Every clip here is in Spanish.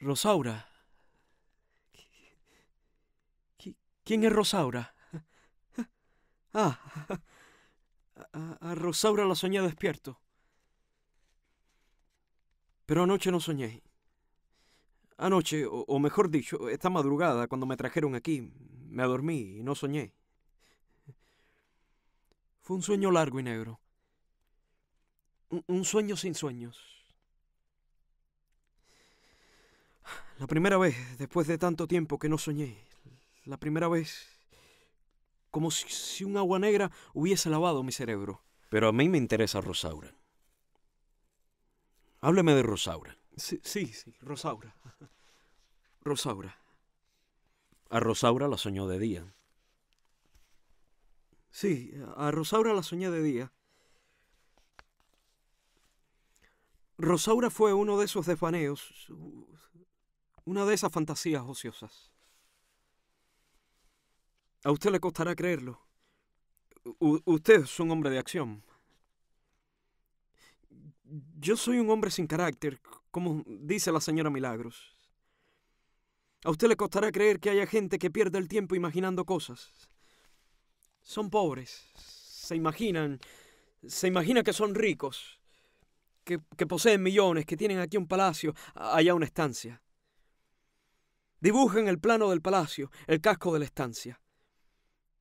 Rosaura. ¿Quién es Rosaura? Ah, a, Rosaura la soñé despierto. Pero anoche no soñé. Anoche, o, mejor dicho, esta madrugada, cuando me trajeron aquí, me adormí y no soñé. Fue un sueño largo y negro. un sueño sin sueños. La primera vez, después de tanto tiempo que no soñé, la primera vez, como si, un agua negra hubiese lavado mi cerebro. Pero a mí me interesa Rosaura. Hábleme de Rosaura. Sí, sí, sí, Rosaura. Rosaura. A Rosaura la soñó de día. Sí, a Rosaura la soñé de día. Rosaura fue uno de esos desvaneos, una de esas fantasías ociosas. A usted le costará creerlo. usted es un hombre de acción. Yo soy un hombre sin carácter, como dice la señora Milagros. A usted le costará creer que haya gente que pierde el tiempo imaginando cosas. Son pobres, se imaginan, se imagina que son ricos, que, que poseen millones, que tienen aquí un palacio, allá una estancia. Dibujan el plano del palacio, el casco de la estancia.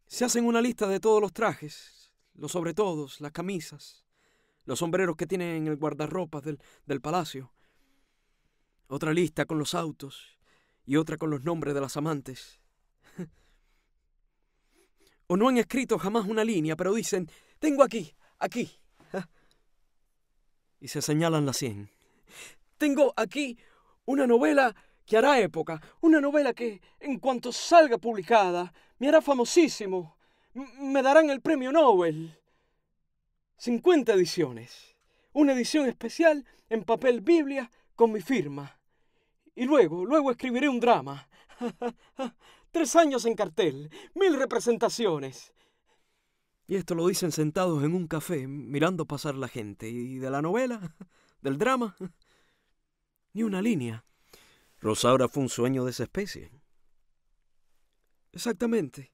Se hacen una lista de todos los trajes, los sobretodos, las camisas, los sombreros que tienen en el guardarropas del, palacio. Otra lista con los autos y otra con los nombres de las amantes. o no han escrito jamás una línea, pero dicen, tengo aquí, aquí. y se señalan las 100. Tengo aquí una novela que hará época, una novela que, en cuanto salga publicada, me hará famosísimo. me darán el premio Nobel. 50 ediciones. Una edición especial en papel Biblia con mi firma. Y luego, luego escribiré un drama. Tres años en cartel, mil representaciones. Y esto lo dicen sentados en un café, mirando pasar la gente. ¿Y de la novela? ¿Del drama? Ni una línea. Rosaura fue un sueño de esa especie. Exactamente.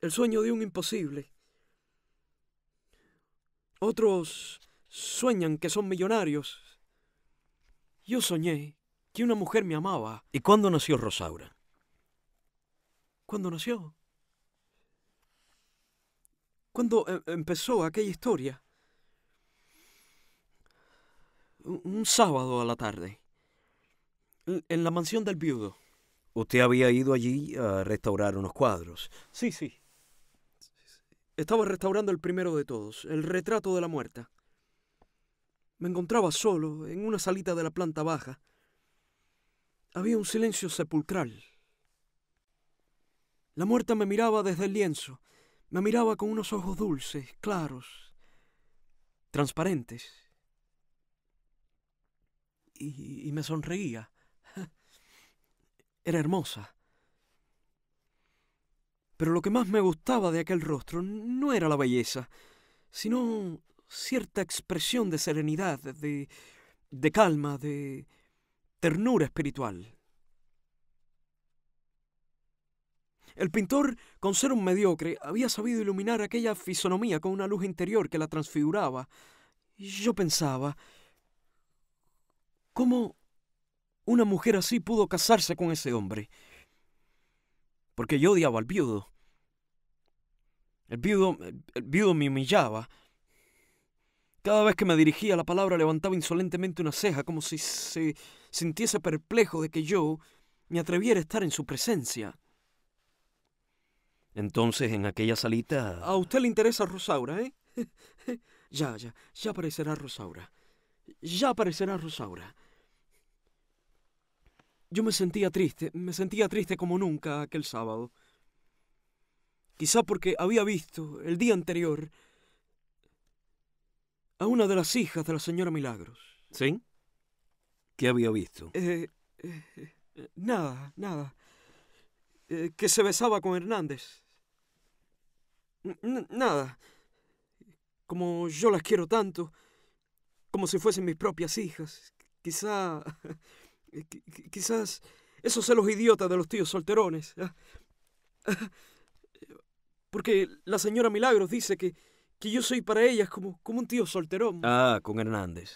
El sueño de un imposible. Otros sueñan que son millonarios. Yo soñé que una mujer me amaba. ¿Y cuándo nació Rosaura? ¿Cuándo nació? ¿Cuándo eh, empezó aquella historia? un sábado a la tarde en la mansión del viudo. Usted había ido allí a restaurar unos cuadros. Sí, sí. Estaba restaurando el primero de todos, el retrato de la muerta. Me encontraba solo en una salita de la planta baja. Había un silencio sepulcral. La muerta me miraba desde el lienzo. Me miraba con unos ojos dulces, claros, transparentes. Y, y me sonreía era hermosa. Pero lo que más me gustaba de aquel rostro no era la belleza, sino cierta expresión de serenidad, de, calma, de ternura espiritual. El pintor, con ser un mediocre, había sabido iluminar aquella fisonomía con una luz interior que la transfiguraba. Y Yo pensaba, ¿cómo una mujer así pudo casarse con ese hombre? Porque yo odiaba al viudo. El viudo, viudo me humillaba. Cada vez que me dirigía la palabra levantaba insolentemente una ceja, como si se sintiese perplejo de que yo me atreviera a estar en su presencia. Entonces, en aquella salita... A usted le interesa Rosaura, ¿eh? ya, ya, ya aparecerá Rosaura. Ya aparecerá Rosaura. Yo me sentía triste, me sentía triste como nunca aquel sábado. Quizá porque había visto el día anterior a una de las hijas de la señora Milagros. ¿Sí? ¿Qué había visto? Eh, eh, nada, nada. Eh, que se besaba con Hernández. nada. Como yo las quiero tanto, como si fuesen mis propias hijas. Quizá... Eh, quizás esos los idiotas de los tíos solterones. ¿ah? Porque la señora Milagros dice que, yo soy para ellas como, como un tío solterón. Ah, con Hernández.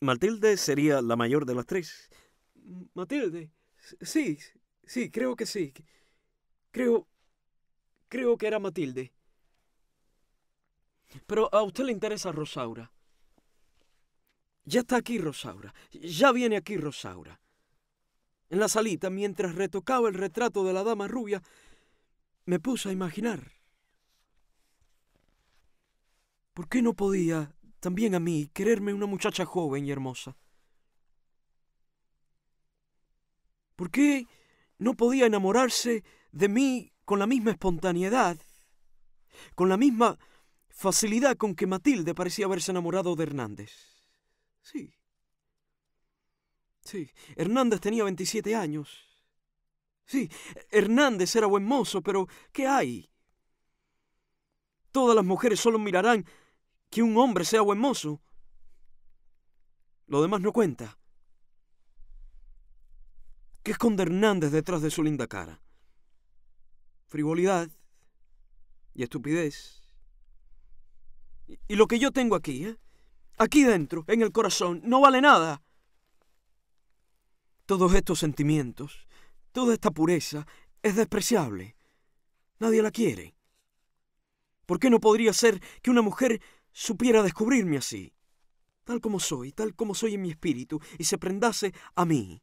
Matilde sería la mayor de las tres. Matilde, sí, sí, creo que sí. Creo, creo que era Matilde. Pero a usted le interesa Rosaura. Ya está aquí Rosaura, ya viene aquí Rosaura. En la salita, mientras retocaba el retrato de la dama rubia, me puse a imaginar. ¿Por qué no podía, también a mí, quererme una muchacha joven y hermosa? ¿Por qué no podía enamorarse de mí con la misma espontaneidad, con la misma facilidad con que Matilde parecía haberse enamorado de Hernández? Sí. Sí, Hernández tenía 27 años. Sí, Hernández era buen mozo, pero ¿qué hay? Todas las mujeres solo mirarán que un hombre sea buen mozo. Lo demás no cuenta. ¿Qué esconde Hernández detrás de su linda cara? Frivolidad y estupidez. Y, lo que yo tengo aquí, ¿eh? aquí dentro, en el corazón, no vale nada. Todos estos sentimientos, toda esta pureza es despreciable. Nadie la quiere. ¿Por qué no podría ser que una mujer supiera descubrirme así? Tal como soy, tal como soy en mi espíritu, y se prendase a mí.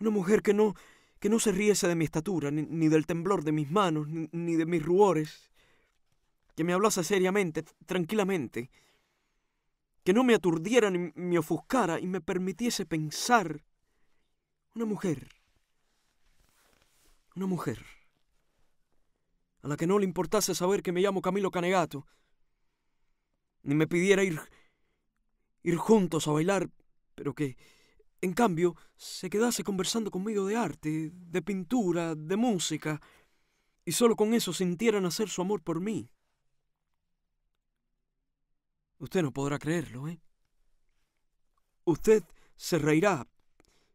Una mujer que no, que no se riese de mi estatura, ni, del temblor de mis manos, ni, ni de mis rubores. Que me hablase seriamente, tranquilamente que no me aturdiera ni me ofuscara y me permitiese pensar. Una mujer. Una mujer. A la que no le importase saber que me llamo Camilo Canegato. Ni me pidiera ir. ir juntos a bailar, pero que, en cambio, se quedase conversando conmigo de arte, de pintura, de música, y solo con eso sintiera nacer su amor por mí. Usted no podrá creerlo, ¿eh? Usted se reirá,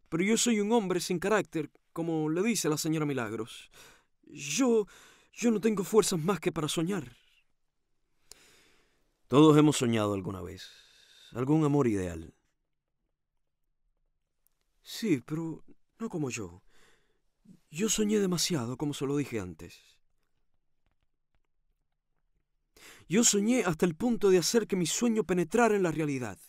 pero yo soy un hombre sin carácter, como le dice la señora Milagros. Yo... yo no tengo fuerzas más que para soñar. Todos hemos soñado alguna vez, algún amor ideal. Sí, pero no como yo. Yo soñé demasiado, como se lo dije antes. Yo soñé hasta el punto de hacer que mi sueño penetrara en la realidad.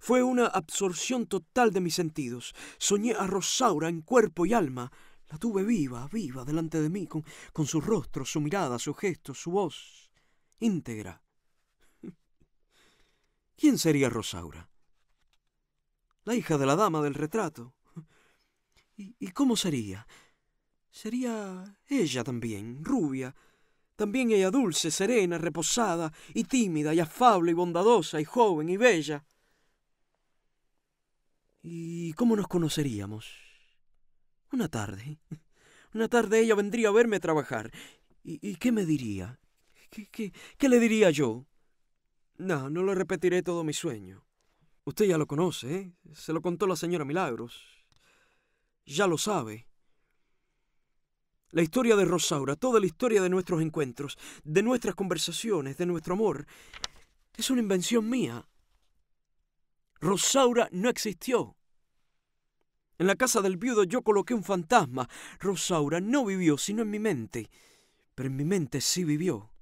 Fue una absorción total de mis sentidos. Soñé a Rosaura en cuerpo y alma. La tuve viva, viva, delante de mí, con, su rostro, su mirada, su gesto, su voz, íntegra. ¿Quién sería Rosaura? La hija de la dama del retrato. y cómo sería? Sería ella también, rubia, también ella dulce, serena, reposada y tímida y afable y bondadosa y joven y bella. ¿Y cómo nos conoceríamos? Una tarde. Una tarde ella vendría a verme a trabajar. ¿Y, qué me diría? ¿Qué, ¿Qué, qué, le diría yo? No, no lo repetiré todo mi sueño. Usted ya lo conoce, ¿eh? Se lo contó la señora Milagros. Ya lo sabe. La historia de Rosaura, toda la historia de nuestros encuentros, de nuestras conversaciones, de nuestro amor, es una invención mía. Rosaura no existió. En la casa del viudo yo coloqué un fantasma. Rosaura no vivió sino en mi mente, pero en mi mente sí vivió.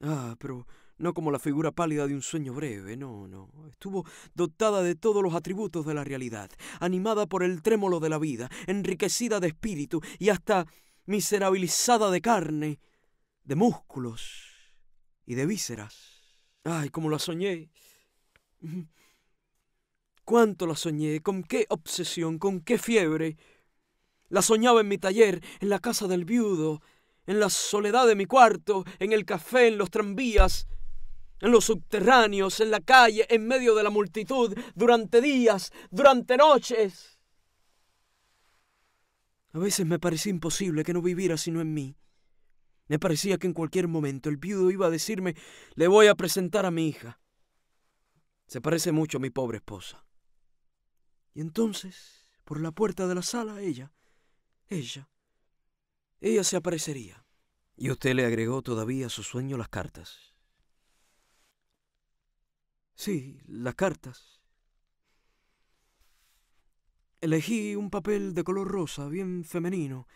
Ah, pero no como la figura pálida de un sueño breve, no, no. Estuvo dotada de todos los atributos de la realidad, animada por el trémolo de la vida, enriquecida de espíritu y hasta miserabilizada de carne, de músculos y de vísceras. Ay, como la soñé. Cuánto la soñé, con qué obsesión, con qué fiebre. La soñaba en mi taller, en la casa del viudo, en la soledad de mi cuarto, en el café, en los tranvías en los subterráneos, en la calle, en medio de la multitud, durante días, durante noches. A veces me parecía imposible que no viviera sino en mí. Me parecía que en cualquier momento el viudo iba a decirme, le voy a presentar a mi hija. Se parece mucho a mi pobre esposa. Y entonces, por la puerta de la sala, ella, ella, ella se aparecería. Y usted le agregó todavía a su sueño las cartas. Sí, las cartas. Elegí un papel de color rosa, bien femenino,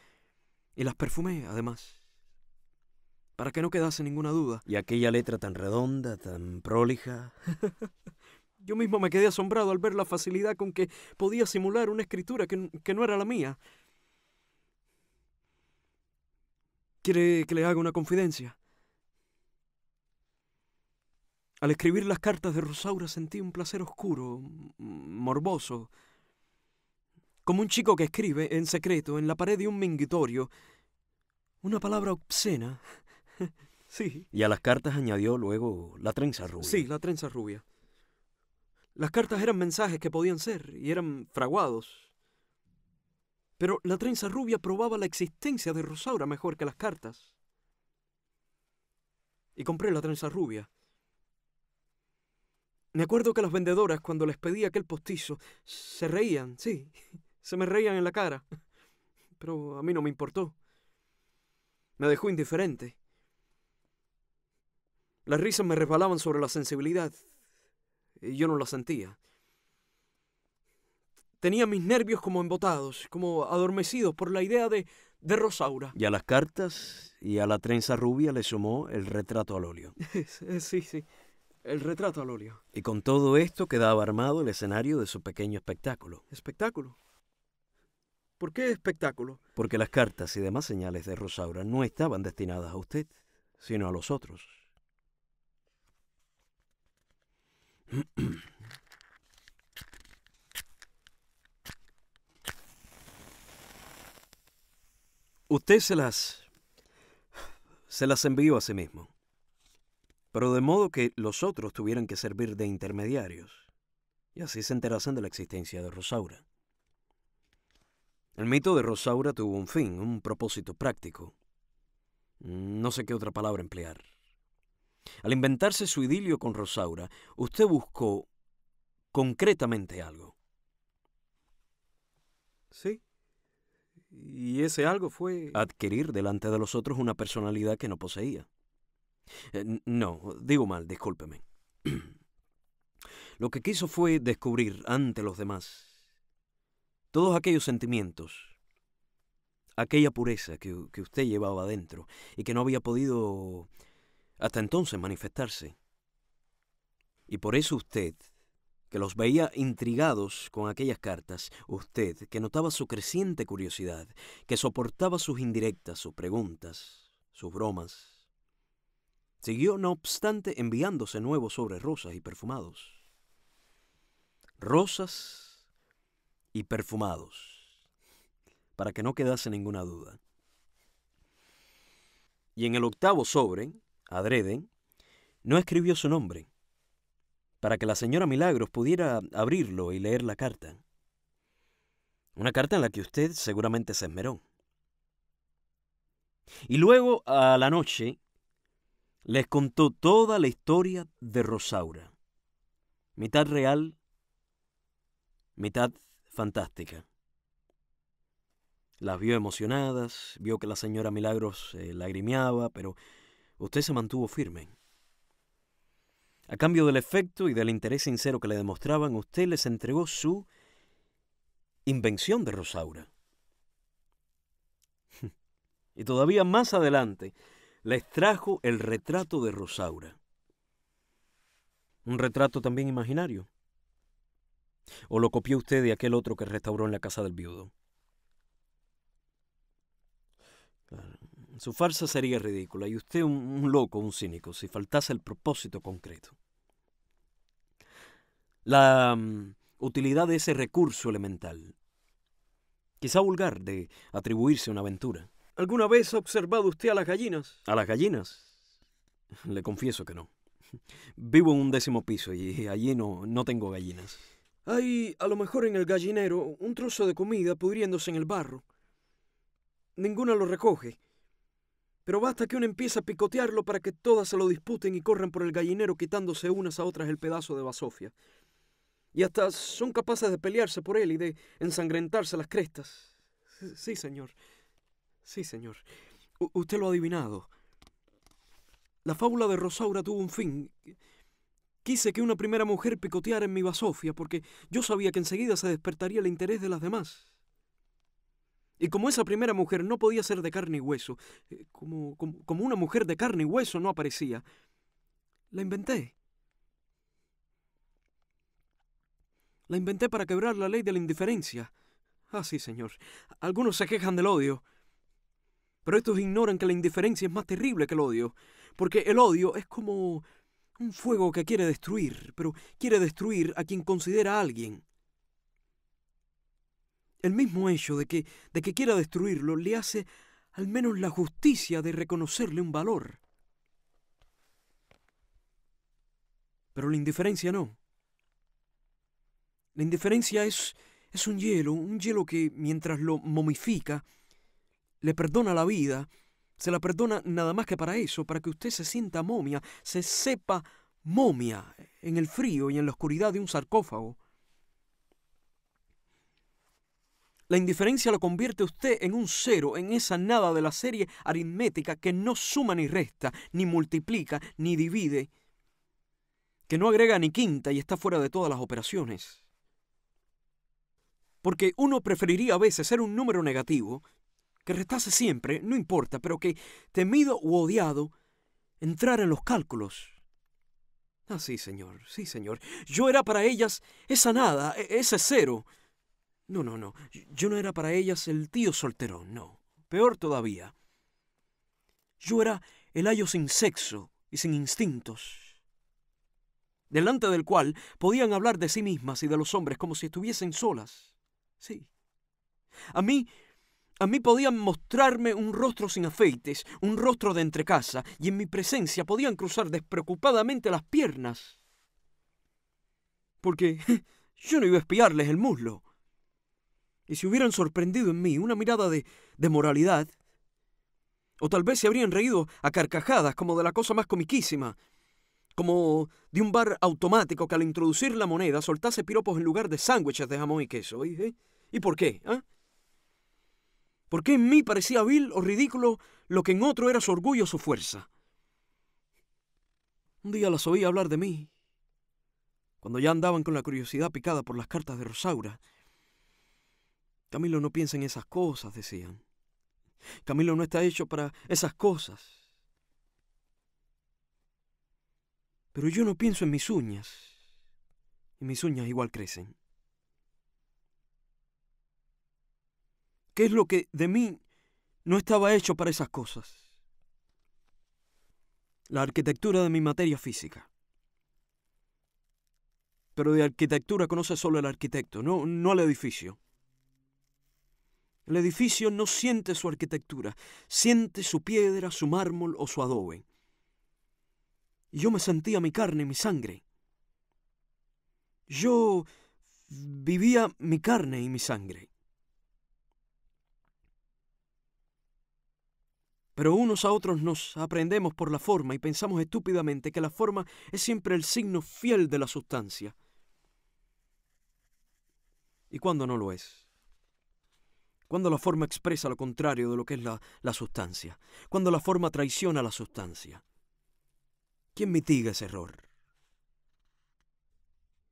y las perfumé, además, para que no quedase ninguna duda. Y aquella letra tan redonda, tan prolija. Yo mismo me quedé asombrado al ver la facilidad con que podía simular una escritura que, que no era la mía. ¿Quiere que le haga una confidencia? Al escribir las cartas de Rosaura sentí un placer oscuro, morboso, como un chico que escribe en secreto en la pared de un minguitorio una palabra obscena. sí. Y a las cartas añadió luego la trenza rubia. Sí, la trenza rubia. Las cartas eran mensajes que podían ser y eran fraguados. Pero la trenza rubia probaba la existencia de Rosaura mejor que las cartas. Y compré la trenza rubia. Me acuerdo que las vendedoras, cuando les pedía aquel postizo, se reían, sí, se me reían en la cara. Pero a mí no me importó. Me dejó indiferente. Las risas me resbalaban sobre la sensibilidad y yo no la sentía. Tenía mis nervios como embotados, como adormecidos por la idea de, de Rosaura. Y a las cartas y a la trenza rubia le sumó el retrato al óleo. sí, sí. El retrato al óleo. Y con todo esto quedaba armado el escenario de su pequeño espectáculo. ¿Espectáculo? ¿Por qué espectáculo? Porque las cartas y demás señales de Rosaura no estaban destinadas a usted, sino a los otros. Usted se las... se las envió a sí mismo pero de modo que los otros tuvieran que servir de intermediarios, y así se enterasen de la existencia de Rosaura. El mito de Rosaura tuvo un fin, un propósito práctico. No sé qué otra palabra emplear. Al inventarse su idilio con Rosaura, usted buscó concretamente algo. Sí. Y ese algo fue... Adquirir delante de los otros una personalidad que no poseía. Eh, no, digo mal, discúlpeme. Lo que quiso fue descubrir ante los demás todos aquellos sentimientos, aquella pureza que, que usted llevaba adentro y que no había podido hasta entonces manifestarse. Y por eso usted, que los veía intrigados con aquellas cartas, usted, que notaba su creciente curiosidad, que soportaba sus indirectas, sus preguntas, sus bromas, Siguió, no obstante, enviándose nuevos sobre rosas y perfumados. Rosas y perfumados, para que no quedase ninguna duda. Y en el octavo sobre, adrede, no escribió su nombre, para que la señora Milagros pudiera abrirlo y leer la carta. Una carta en la que usted seguramente se esmeró. Y luego, a la noche, les contó toda la historia de Rosaura, mitad real, mitad fantástica. Las vio emocionadas, vio que la señora Milagros eh, lagrimeaba, pero usted se mantuvo firme. A cambio del efecto y del interés sincero que le demostraban, usted les entregó su invención de Rosaura. y todavía más adelante, les trajo el retrato de Rosaura. Un retrato también imaginario. ¿O lo copió usted de aquel otro que restauró en la casa del viudo? Su farsa sería ridícula y usted un, loco, un cínico, si faltase el propósito concreto. La mm, utilidad de ese recurso elemental, quizá vulgar, de atribuirse una aventura. ¿Alguna vez ha observado usted a las gallinas? ¿A las gallinas? Le confieso que no. Vivo en un décimo piso y allí no, no tengo gallinas. Hay, a lo mejor en el gallinero, un trozo de comida pudriéndose en el barro. Ninguna lo recoge. Pero basta que uno empiece a picotearlo para que todas se lo disputen y corran por el gallinero quitándose unas a otras el pedazo de basofia. Y hasta son capaces de pelearse por él y de ensangrentarse las crestas. Sí, señor. Sí, señor. usted lo ha adivinado. La fábula de Rosaura tuvo un fin. Quise que una primera mujer picoteara en mi basofia porque yo sabía que enseguida se despertaría el interés de las demás. Y como esa primera mujer no podía ser de carne y hueso, eh, como, como, como una mujer de carne y hueso no aparecía, la inventé. La inventé para quebrar la ley de la indiferencia. Ah, sí, señor. Algunos se quejan del odio. Pero estos ignoran que la indiferencia es más terrible que el odio, porque el odio es como un fuego que quiere destruir, pero quiere destruir a quien considera a alguien. El mismo hecho de que, de que quiera destruirlo le hace al menos la justicia de reconocerle un valor. Pero la indiferencia no. La indiferencia es, es un hielo, un hielo que mientras lo momifica, le perdona la vida, se la perdona nada más que para eso, para que usted se sienta momia, se sepa momia en el frío y en la oscuridad de un sarcófago. La indiferencia lo convierte usted en un cero, en esa nada de la serie aritmética que no suma ni resta, ni multiplica, ni divide, que no agrega ni quinta y está fuera de todas las operaciones. Porque uno preferiría a veces ser un número negativo que restase siempre, no importa, pero que, temido u odiado, entrara en los cálculos. Ah, sí, señor, sí, señor. Yo era para ellas esa nada, e, ese cero. No, no, no. Yo no era para ellas el tío solterón, no. Peor todavía. Yo era el ayo sin sexo y sin instintos, delante del cual podían hablar de sí mismas y de los hombres como si estuviesen solas. Sí. A mí a mí podían mostrarme un rostro sin afeites, un rostro de entrecasa, y en mi presencia podían cruzar despreocupadamente las piernas. Porque yo no iba a espiarles el muslo. Y si hubieran sorprendido en mí una mirada de, moralidad, o tal vez se habrían reído a carcajadas como de la cosa más comiquísima, como de un bar automático que al introducir la moneda soltase piropos en lugar de sándwiches de jamón y queso. ¿Y, eh? por qué? ¿eh? ¿Por qué en mí parecía vil o ridículo lo que en otro era su orgullo o su fuerza? Un día las oí hablar de mí, cuando ya andaban con la curiosidad picada por las cartas de Rosaura. Camilo no piensa en esas cosas, decían. Camilo no está hecho para esas cosas. Pero yo no pienso en mis uñas. Y mis uñas igual crecen. ¿Qué es lo que de mí no estaba hecho para esas cosas? La arquitectura de mi materia física. Pero de arquitectura conoce solo el arquitecto, no, no el edificio. El edificio no siente su arquitectura, siente su piedra, su mármol o su adobe. Y yo me sentía mi carne, y mi sangre. Yo vivía mi carne y mi sangre. Pero unos a otros nos aprendemos por la forma y pensamos estúpidamente que la forma es siempre el signo fiel de la sustancia. ¿Y cuándo no lo es? Cuando la forma expresa lo contrario de lo que es la, la sustancia. Cuando la forma traiciona la sustancia. ¿Quién mitiga ese error?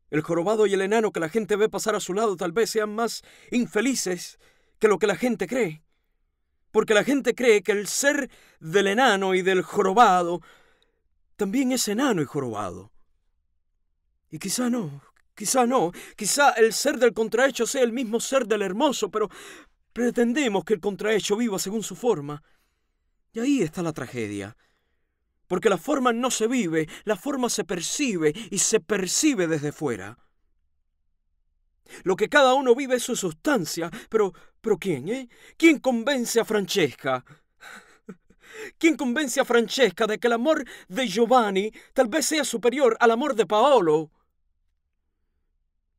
El jorobado y el enano que la gente ve pasar a su lado tal vez sean más infelices que lo que la gente cree porque la gente cree que el ser del enano y del jorobado también es enano y jorobado. Y quizá no, quizá no, quizá el ser del contrahecho sea el mismo ser del hermoso, pero pretendemos que el contrahecho viva según su forma. Y ahí está la tragedia. Porque la forma no se vive, la forma se percibe y se percibe desde fuera. Lo que cada uno vive es su sustancia, pero, pero ¿quién, eh? ¿Quién convence a Francesca? ¿Quién convence a Francesca de que el amor de Giovanni tal vez sea superior al amor de Paolo?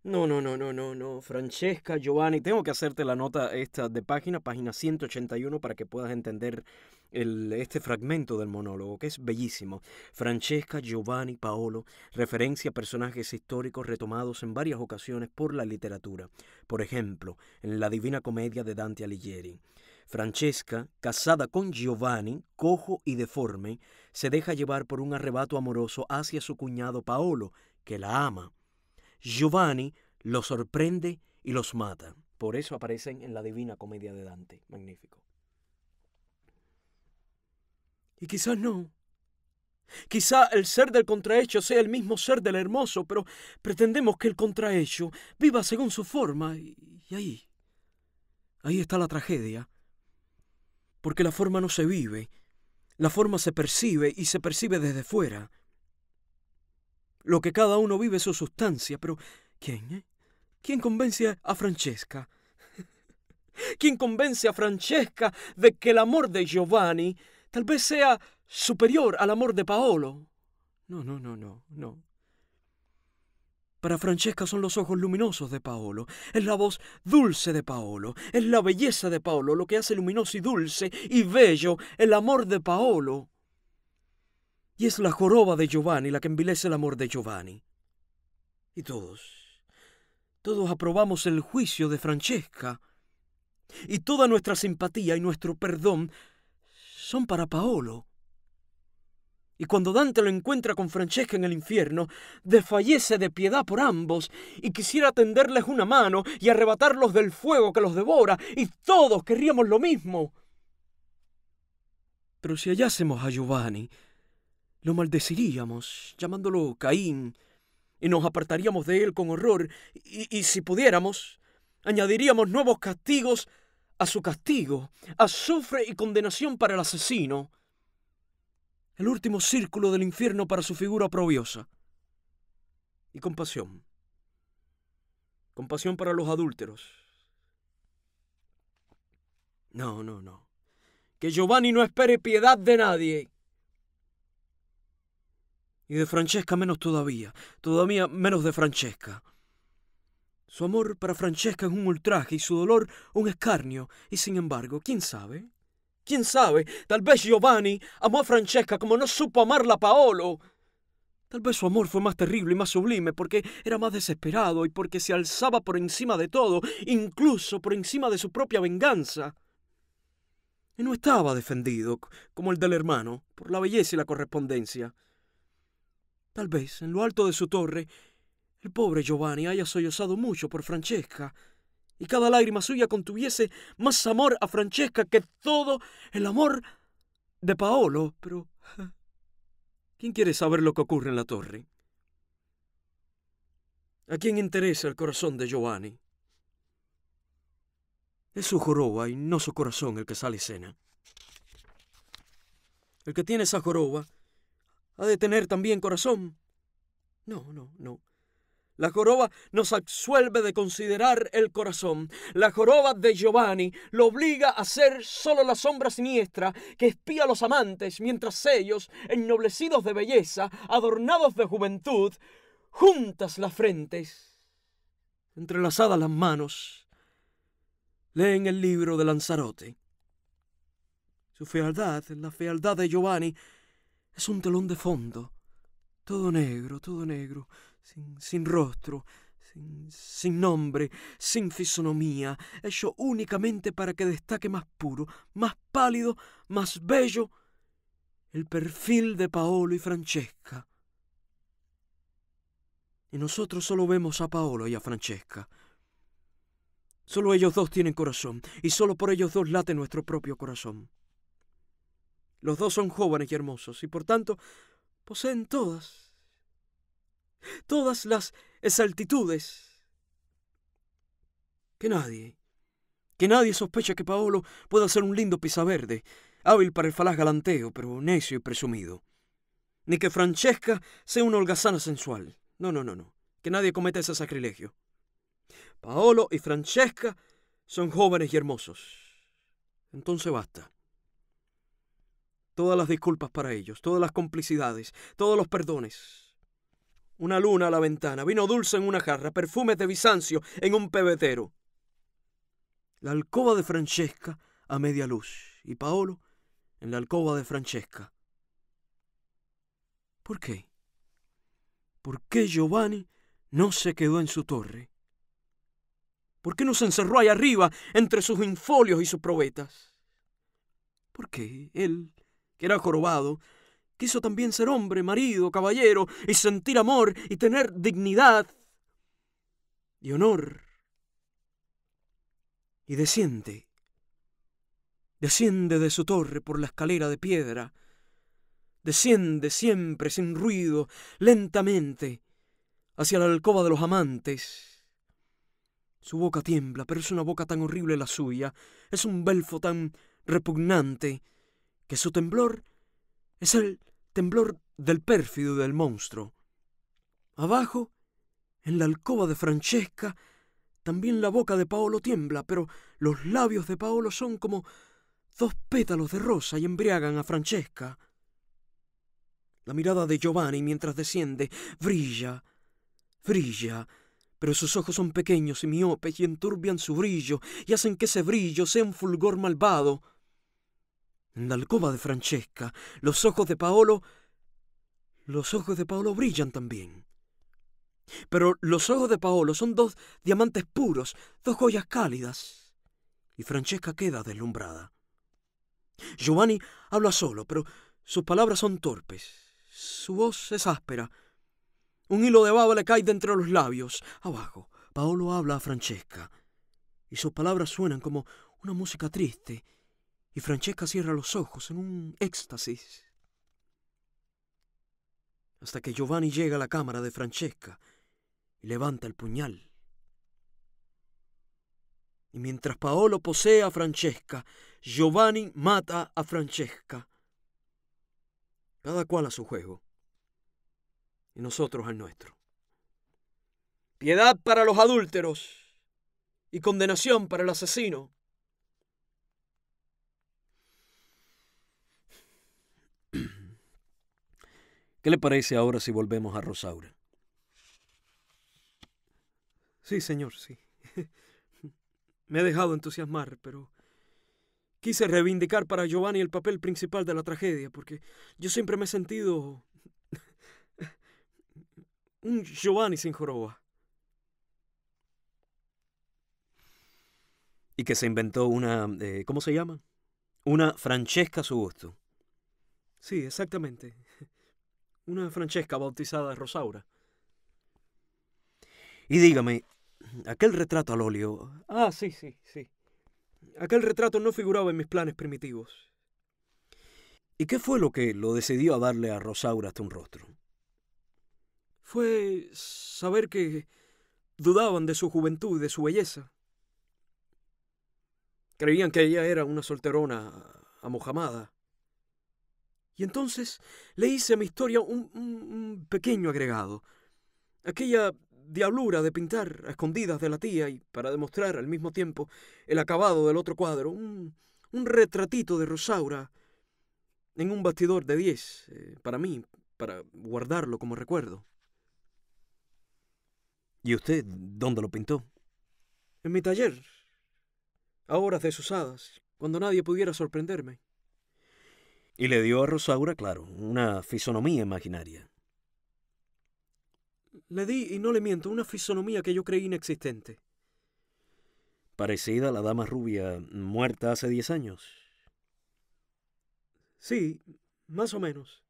No, no, no, no, no, no. Francesca, Giovanni, tengo que hacerte la nota esta de página, página 181, para que puedas entender el, este fragmento del monólogo, que es bellísimo. Francesca, Giovanni, Paolo, referencia a personajes históricos retomados en varias ocasiones por la literatura. Por ejemplo, en la Divina Comedia de Dante Alighieri. Francesca, casada con Giovanni, cojo y deforme, se deja llevar por un arrebato amoroso hacia su cuñado Paolo, que la ama Giovanni los sorprende y los mata. Por eso aparecen en la Divina Comedia de Dante. Magnífico. Y quizás no. Quizá el ser del contrahecho sea el mismo ser del hermoso, pero pretendemos que el contrahecho viva según su forma y, y ahí, ahí está la tragedia. Porque la forma no se vive, la forma se percibe y se percibe desde fuera. Lo que cada uno vive es su sustancia, pero ¿quién? Eh? ¿Quién convence a Francesca? ¿Quién convence a Francesca de que el amor de Giovanni tal vez sea superior al amor de Paolo? No, no, no, no, no. Para Francesca son los ojos luminosos de Paolo, es la voz dulce de Paolo, es la belleza de Paolo lo que hace luminoso y dulce y bello el amor de Paolo. Y es la joroba de Giovanni la que envilece el amor de Giovanni. Y todos, todos aprobamos el juicio de Francesca. Y toda nuestra simpatía y nuestro perdón son para Paolo. Y cuando Dante lo encuentra con Francesca en el infierno, desfallece de piedad por ambos y quisiera tenderles una mano y arrebatarlos del fuego que los devora, y todos querríamos lo mismo. Pero si hallásemos a Giovanni, lo maldeciríamos, llamándolo Caín, y nos apartaríamos de él con horror, y, si pudiéramos, añadiríamos nuevos castigos a su castigo, a azufre y condenación para el asesino, el último círculo del infierno para su figura probiosa. Y compasión. Compasión para los adúlteros. No, no, no. Que Giovanni no espere piedad de nadie. Y de Francesca menos todavía, todavía menos de Francesca. Su amor para Francesca es un ultraje y su dolor un escarnio, y sin embargo, ¿quién sabe? ¿Quién sabe? Tal vez Giovanni amó a Francesca como no supo amarla Paolo. Tal vez su amor fue más terrible y más sublime porque era más desesperado y porque se alzaba por encima de todo, incluso por encima de su propia venganza. Y no estaba defendido, como el del hermano, por la belleza y la correspondencia. Tal vez, en lo alto de su torre, el pobre Giovanni haya sollozado mucho por Francesca, y cada lágrima suya contuviese más amor a Francesca que todo el amor de Paolo. Pero... ¿Quién quiere saber lo que ocurre en la torre? ¿A quién interesa el corazón de Giovanni? Es su joroba y no su corazón el que sale cena. El que tiene esa joroba ha de tener también corazón. No, no, no. La joroba nos absuelve de considerar el corazón. La joroba de Giovanni lo obliga a ser solo la sombra siniestra que espía a los amantes mientras ellos, ennoblecidos de belleza, adornados de juventud, juntas las frentes, entrelazadas las manos, leen el libro de Lanzarote. Su fealdad, la fealdad de Giovanni, es un telón de fondo, todo negro, todo negro, sin, rostro, sin, sin, nombre, sin fisonomía, hecho únicamente para que destaque más puro, más pálido, más bello el perfil de Paolo y Francesca. Y nosotros solo vemos a Paolo y a Francesca. Solo ellos dos tienen corazón, y solo por ellos dos late nuestro propio corazón. Los dos son jóvenes y hermosos, y por tanto poseen todas, todas las exaltitudes. Que nadie, que nadie sospecha que Paolo pueda ser un lindo pisaverde, hábil para el falaz galanteo, pero necio y presumido. Ni que Francesca sea una holgazana sensual. No, no, no, no. Que nadie cometa ese sacrilegio. Paolo y Francesca son jóvenes y hermosos. Entonces basta todas las disculpas para ellos, todas las complicidades, todos los perdones. Una luna a la ventana, vino dulce en una jarra, perfumes de Bizancio en un pebetero. La alcoba de Francesca a media luz y Paolo en la alcoba de Francesca. ¿Por qué? ¿Por qué Giovanni no se quedó en su torre? ¿Por qué no se encerró ahí arriba entre sus infolios y sus probetas? ¿Por qué él que era jorobado, quiso también ser hombre, marido, caballero, y sentir amor, y tener dignidad y honor. Y desciende, desciende de su torre por la escalera de piedra, desciende siempre sin ruido, lentamente, hacia la alcoba de los amantes. Su boca tiembla, pero es una boca tan horrible la suya, es un belfo tan repugnante, que su temblor es el temblor del pérfido del monstruo. Abajo, en la alcoba de Francesca, también la boca de Paolo tiembla, pero los labios de Paolo son como dos pétalos de rosa y embriagan a Francesca. La mirada de Giovanni mientras desciende brilla, brilla, pero sus ojos son pequeños y miopes y enturbian su brillo y hacen que ese brillo sea un fulgor malvado. En la alcoba de Francesca, los ojos de Paolo... Los ojos de Paolo brillan también. Pero los ojos de Paolo son dos diamantes puros, dos joyas cálidas. Y Francesca queda deslumbrada. Giovanni habla solo, pero sus palabras son torpes. Su voz es áspera. Un hilo de baba le cae de los labios. Abajo, Paolo habla a Francesca. Y sus palabras suenan como una música triste y Francesca cierra los ojos en un éxtasis. Hasta que Giovanni llega a la cámara de Francesca y levanta el puñal. Y mientras Paolo posee a Francesca, Giovanni mata a Francesca. Cada cual a su juego. Y nosotros al nuestro. Piedad para los adúlteros y condenación para el asesino. ¿Qué le parece ahora si volvemos a Rosaura? Sí, señor, sí. Me he dejado entusiasmar, pero quise reivindicar para Giovanni el papel principal de la tragedia, porque yo siempre me he sentido un Giovanni sin joroba. Y que se inventó una, eh, ¿cómo se llama? Una Francesca a su gusto. Sí, exactamente. Una Francesca bautizada Rosaura. Y dígame, aquel retrato al óleo. Ah, sí, sí, sí. Aquel retrato no figuraba en mis planes primitivos. ¿Y qué fue lo que lo decidió a darle a Rosaura hasta un rostro? Fue saber que dudaban de su juventud, de su belleza. Creían que ella era una solterona amojamada. Y entonces le hice a mi historia un, pequeño agregado. Aquella diablura de pintar a escondidas de la tía y para demostrar al mismo tiempo el acabado del otro cuadro, un, retratito de Rosaura en un bastidor de 10, eh, para mí, para guardarlo como recuerdo. ¿Y usted dónde lo pintó? En mi taller, a horas desusadas, cuando nadie pudiera sorprenderme y le dio a Rosaura, claro, una fisonomía imaginaria. Le di, y no le miento, una fisonomía que yo creí inexistente. Parecida a la dama rubia muerta hace diez años. Sí, más o menos.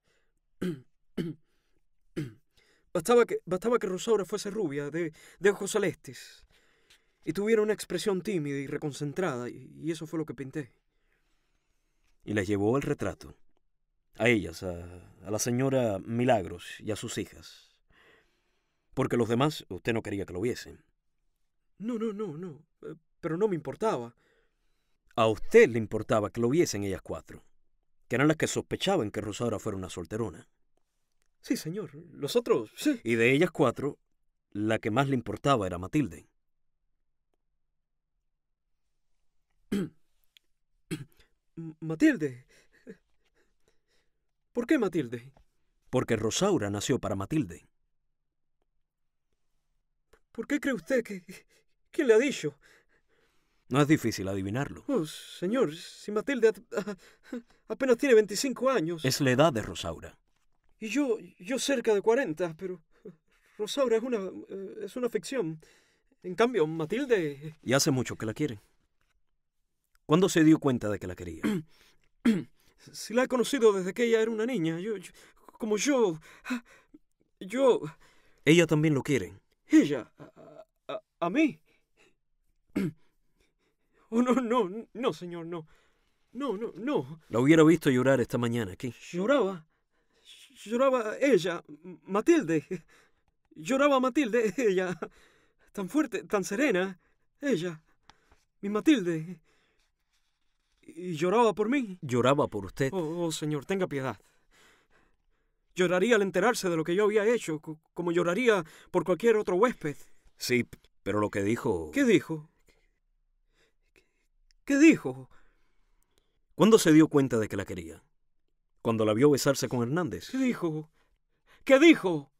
Bastaba que, bastaba que Rosaura fuese rubia, de, ojos celestes, y tuviera una expresión tímida y reconcentrada, y eso fue lo que pinté y les llevó el retrato. A ellas, a, la señora Milagros y a sus hijas. Porque los demás usted no quería que lo viesen. No, no, no, no. Eh, pero no me importaba. A usted le importaba que lo viesen ellas cuatro, que eran las que sospechaban que Rosaura fuera una solterona. Sí, señor. Los otros, sí. Y de ellas cuatro, la que más le importaba era Matilde. Matilde. ¿Por qué Matilde? Porque Rosaura nació para Matilde. ¿Por qué cree usted que... ¿Quién le ha dicho? No es difícil adivinarlo. Oh, señor, si Matilde apenas tiene 25 años. Es la edad de Rosaura. Y yo, yo cerca de 40, pero Rosaura es una, eh, es una ficción. En cambio, Matilde... Y hace mucho que la quiere. ¿Cuándo se dio cuenta de que la quería? si la he conocido desde que ella era una niña, yo, como yo, ah, yo... Ella también lo quiere. Ella, a, mí. Oh, no, no, no, señor, no. No, no, no. La hubiera visto llorar esta mañana aquí. Lloraba. Lloraba ella, Matilde. Lloraba Matilde, ella. Tan fuerte, tan serena. Ella. Mi Matilde y lloraba por mí. Lloraba por usted. Oh, oh, Señor, tenga piedad. Lloraría al enterarse de lo que yo había hecho, como lloraría por cualquier otro huésped. Sí, pero lo que dijo... ¿Qué dijo? ¿Qué dijo? ¿Cuándo se dio cuenta de que la quería? ¿Cuando la vio besarse con Hernández? ¿Qué dijo? ¿Qué dijo?